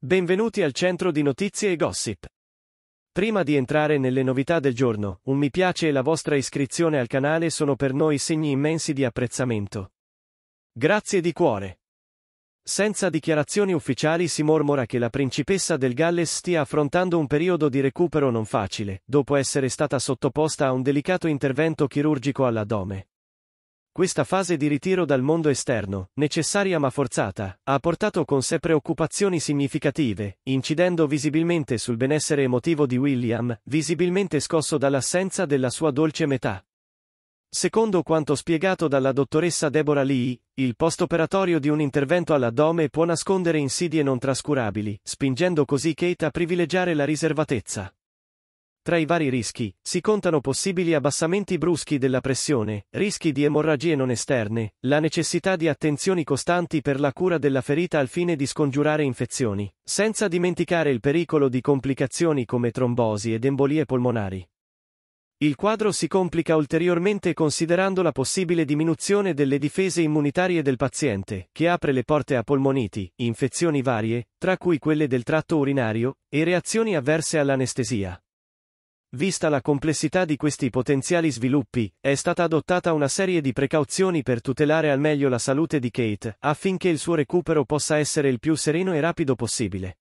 Benvenuti al centro di notizie e gossip. Prima di entrare nelle novità del giorno, un mi piace e la vostra iscrizione al canale sono per noi segni immensi di apprezzamento. Grazie di cuore. Senza dichiarazioni ufficiali si mormora che la principessa del Galles stia affrontando un periodo di recupero non facile, dopo essere stata sottoposta a un delicato intervento chirurgico all'addome. Questa fase di ritiro dal mondo esterno, necessaria ma forzata, ha portato con sé preoccupazioni significative, incidendo visibilmente sul benessere emotivo di William, visibilmente scosso dall'assenza della sua dolce metà. Secondo quanto spiegato dalla dottoressa Deborah Lee, il postoperatorio di un intervento all'addome può nascondere insidie non trascurabili, spingendo così Kate a privilegiare la riservatezza. Tra i vari rischi, si contano possibili abbassamenti bruschi della pressione, rischi di emorragie non esterne, la necessità di attenzioni costanti per la cura della ferita al fine di scongiurare infezioni, senza dimenticare il pericolo di complicazioni come trombosi ed embolie polmonari. Il quadro si complica ulteriormente considerando la possibile diminuzione delle difese immunitarie del paziente, che apre le porte a polmoniti, infezioni varie, tra cui quelle del tratto urinario, e reazioni avverse all'anestesia. Vista la complessità di questi potenziali sviluppi, è stata adottata una serie di precauzioni per tutelare al meglio la salute di Kate, affinché il suo recupero possa essere il più sereno e rapido possibile.